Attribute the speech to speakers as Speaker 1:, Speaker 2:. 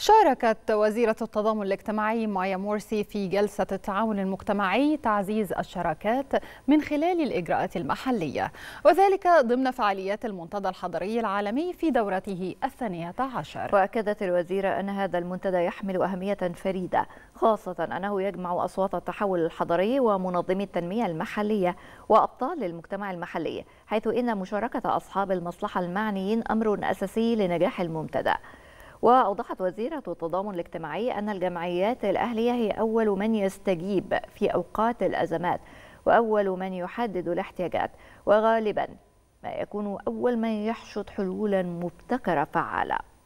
Speaker 1: شاركت وزيرة التضامن الاجتماعي مايا مورسي في جلسة التعاون المجتمعي تعزيز الشراكات من خلال الإجراءات المحلية وذلك ضمن فعاليات المنتدى الحضري العالمي في دورته الثانية عشر وأكدت الوزيرة
Speaker 2: أن هذا المنتدى يحمل أهمية فريدة خاصة أنه يجمع أصوات التحول الحضري ومنظمي التنمية المحلية وأبطال المجتمع المحلي حيث إن مشاركة أصحاب المصلحة المعنيين أمر أساسي لنجاح المنتدى وأوضحت وزيرة التضامن الاجتماعي أن الجمعيات الأهلية هي أول من يستجيب في أوقات الأزمات وأول من يحدد الاحتياجات وغالبا ما يكون أول من يحشد حلولا مبتكرة فعالة